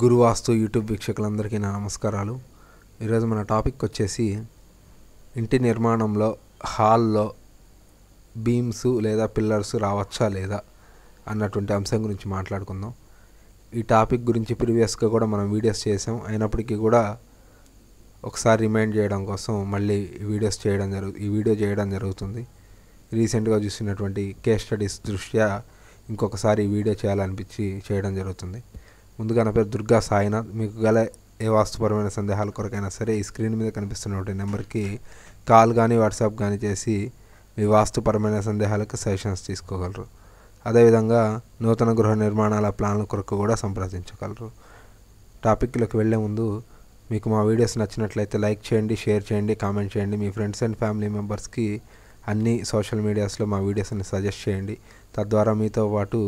గురువాస్తు YouTube వీక్షకులందరికీ నా నమస్కారాలు ఈరోజు మన టాపిక్ వచ్చేసి ఇంటి నిర్మాణంలో హాల్లో బీమ్స్ లేదా పిల్లర్స్ రావచ్చా లేదా అన్నటువంటి అంశం గురించి మాట్లాడుకుందాం ఈ టాపిక్ గురించి ప్రీవియస్గా కూడా మనం వీడియోస్ చేసాం అయినప్పటికీ కూడా ఒకసారి రిమైండ్ చేయడం కోసం మళ్ళీ వీడియోస్ చేయడం జరుగు ఈ వీడియో చేయడం జరుగుతుంది రీసెంట్గా చూసినటువంటి కేస్ స్టడీస్ దృష్ట్యా ఇంకొకసారి వీడియో చేయాలనిపించి చేయడం జరుగుతుంది ముందుగా నా పేరు దుర్గా సాయినాథ్ మీకు గల ఏ వాస్తుపరమైన సందేహాల కొరకైనా సరే ఈ స్క్రీన్ మీద కనిపిస్తున్న ఒకటి నెంబర్కి కాల్ కానీ వాట్సాప్ కానీ చేసి మీ వాస్తుపరమైన సందేహాలకు సజెషన్స్ తీసుకోగలరు అదేవిధంగా నూతన గృహ నిర్మాణాల ప్లాన్ల కొరకు కూడా సంప్రదించగలరు టాపిక్లోకి వెళ్లే ముందు మీకు మా వీడియోస్ నచ్చినట్లయితే లైక్ చేయండి షేర్ చేయండి కామెంట్ చేయండి మీ ఫ్రెండ్స్ అండ్ ఫ్యామిలీ మెంబర్స్కి అన్ని సోషల్ మీడియాస్లో మా వీడియోస్ని సజెస్ట్ చేయండి తద్వారా మీతో పాటు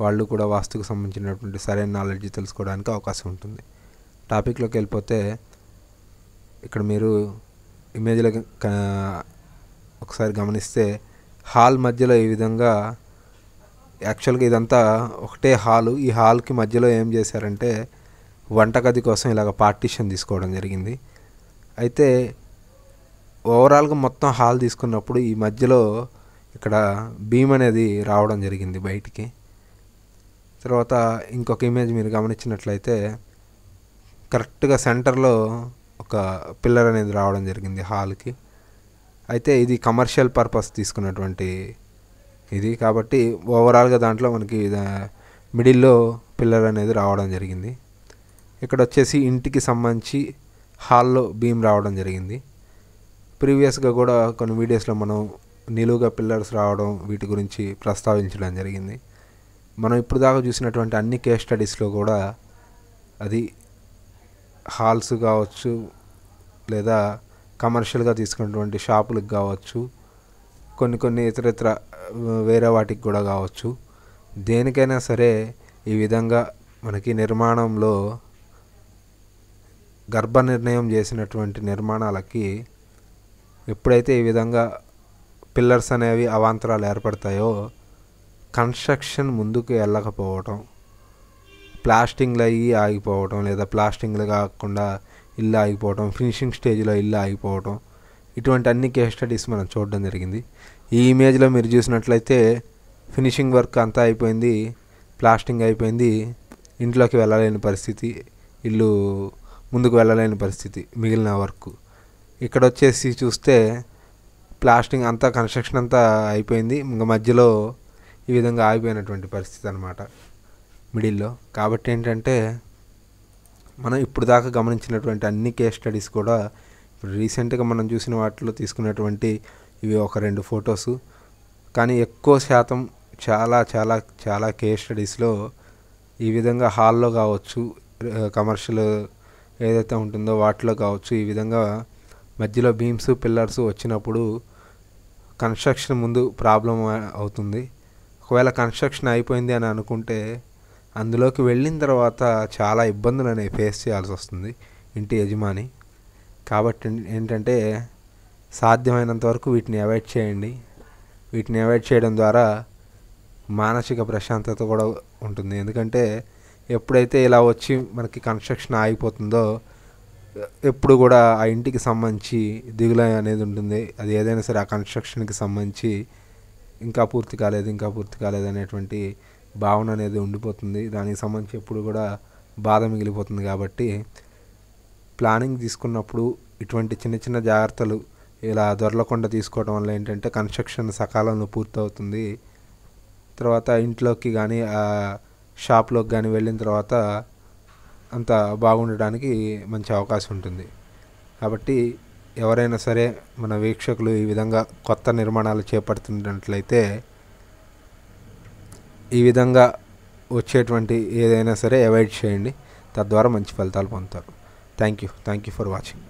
వాళ్ళు కూడా వాస్తుకు సంబంధించినటువంటి సరైన నాలెడ్జ్ తెలుసుకోవడానికి అవకాశం ఉంటుంది టాపిక్లోకి వెళ్ళిపోతే ఇక్కడ మీరు ఇమేజ్లో ఒకసారి గమనిస్తే హాల్ మధ్యలో ఈ విధంగా యాక్చువల్గా ఇదంతా ఒకటే హాలు ఈ హాల్కి మధ్యలో ఏం చేశారంటే వంటగది కోసం ఇలాగ పార్టీషన్ తీసుకోవడం జరిగింది అయితే ఓవరాల్గా మొత్తం హాల్ తీసుకున్నప్పుడు ఈ మధ్యలో ఇక్కడ భీమ్ అనేది రావడం జరిగింది బయటికి తర్వాత ఇంకొక ఇమేజ్ మీరు గమనించినట్లయితే కరెక్ట్గా సెంటర్లో ఒక పిల్లర్ అనేది రావడం జరిగింది హాల్కి అయితే ఇది కమర్షియల్ పర్పస్ తీసుకున్నటువంటి ఇది కాబట్టి ఓవరాల్గా దాంట్లో మనకి మిడిల్లో పిల్లర్ అనేది రావడం జరిగింది ఇక్కడ వచ్చేసి ఇంటికి సంబంధించి హాల్లో బీమ్ రావడం జరిగింది ప్రీవియస్గా కూడా కొన్ని వీడియోస్లో మనం నిలువుగా పిల్లర్స్ రావడం వీటి గురించి ప్రస్తావించడం జరిగింది మనం ఇప్పుడు దాకా చూసినటువంటి అన్ని కేస్ స్టడీస్లో కూడా అది హాల్స్ కావచ్చు లేదా కమర్షియల్గా తీసుకున్నటువంటి షాపులకు కావచ్చు కొన్ని కొన్ని ఇతర ఇతర వేరే వాటికి కూడా కావచ్చు దేనికైనా సరే ఈ విధంగా మనకి నిర్మాణంలో గర్భ నిర్ణయం చేసినటువంటి నిర్మాణాలకి ఎప్పుడైతే ఈ విధంగా పిల్లర్స్ అనేవి అవాంతరాలు ఏర్పడతాయో కన్స్ట్రక్షన్ ముందుకు వెళ్ళకపోవటం ప్లాస్టింగ్లు అయ్యి ఆగిపోవటం లేదా ప్లాస్టింగ్లు కాకుండా ఇల్లు ఆగిపోవటం ఫినిషింగ్ స్టేజ్లో ఇల్లు ఆగిపోవటం ఇటువంటి అన్ని కేస్ స్టడీస్ మనం చూడడం జరిగింది ఈ ఇమేజ్లో మీరు చూసినట్లయితే ఫినిషింగ్ వర్క్ అంతా అయిపోయింది ప్లాస్టింగ్ అయిపోయింది ఇంట్లోకి వెళ్ళలేని పరిస్థితి ఇల్లు ముందుకు వెళ్ళలేని పరిస్థితి మిగిలిన వర్క్ ఇక్కడ వచ్చేసి చూస్తే ప్లాస్టింగ్ అంతా కన్స్ట్రక్షన్ అంతా అయిపోయింది ఇంకా మధ్యలో ఈ విధంగా ఆగిపోయినటువంటి పరిస్థితి అనమాట మిడిల్లో కాబట్టి ఏంటంటే మనం ఇప్పుడు దాకా గమనించినటువంటి అన్ని కేస్ స్టడీస్ కూడా ఇప్పుడు రీసెంట్గా మనం చూసిన వాటిలో తీసుకున్నటువంటి ఇవి ఒక రెండు ఫొటోస్ కానీ ఎక్కువ శాతం చాలా చాలా చాలా కేస్ స్టడీస్లో ఈ విధంగా హాల్లో కావచ్చు కమర్షియల్ ఏదైతే ఉంటుందో వాటిలో కావచ్చు ఈ విధంగా మధ్యలో బీమ్స్ పిల్లర్స్ వచ్చినప్పుడు కన్స్ట్రక్షన్ ముందు ప్రాబ్లం అవుతుంది ఒకవేళ కన్స్ట్రక్షన్ అయిపోయింది అని అనుకుంటే అందులోకి వెళ్ళిన తర్వాత చాలా ఇబ్బందులు అనేవి ఫేస్ చేయాల్సి వస్తుంది ఇంటి యజమాని కాబట్టి ఏంటంటే సాధ్యమైనంత వరకు వీటిని అవాయిడ్ చేయండి వీటిని అవాయిడ్ చేయడం ద్వారా మానసిక ప్రశాంతత కూడా ఉంటుంది ఎందుకంటే ఎప్పుడైతే ఇలా వచ్చి మనకి కన్స్ట్రక్షన్ ఆగిపోతుందో ఎప్పుడు కూడా ఆ ఇంటికి సంబంధించి దిగులు అనేది ఉంటుంది అది ఏదైనా సరే ఆ కన్స్ట్రక్షన్కి సంబంధించి ఇంకా పూర్తి కాలేదు ఇంకా పూర్తి కాలేదు అనేటువంటి భావన అనేది ఉండిపోతుంది దానికి సంబంధించి ఎప్పుడు కూడా బాధ మిగిలిపోతుంది కాబట్టి ప్లానింగ్ తీసుకున్నప్పుడు ఇటువంటి చిన్న చిన్న జాగ్రత్తలు ఇలా దొరలకుండా తీసుకోవడం వల్ల ఏంటంటే కన్స్ట్రక్షన్ సకాలంలో పూర్తవుతుంది తర్వాత ఇంట్లోకి కానీ షాప్లోకి కానీ వెళ్ళిన తర్వాత అంత బాగుండడానికి మంచి అవకాశం ఉంటుంది కాబట్టి ఎవరైనా సరే మన వీక్షకులు ఈ విధంగా కొత్త నిర్మాణాలు చేపడుతున్నట్లయితే ఈ విధంగా వచ్చేటువంటి ఏదైనా సరే అవాయిడ్ చేయండి తద్వారా మంచి ఫలితాలు పొందుతారు thank you thank you for watching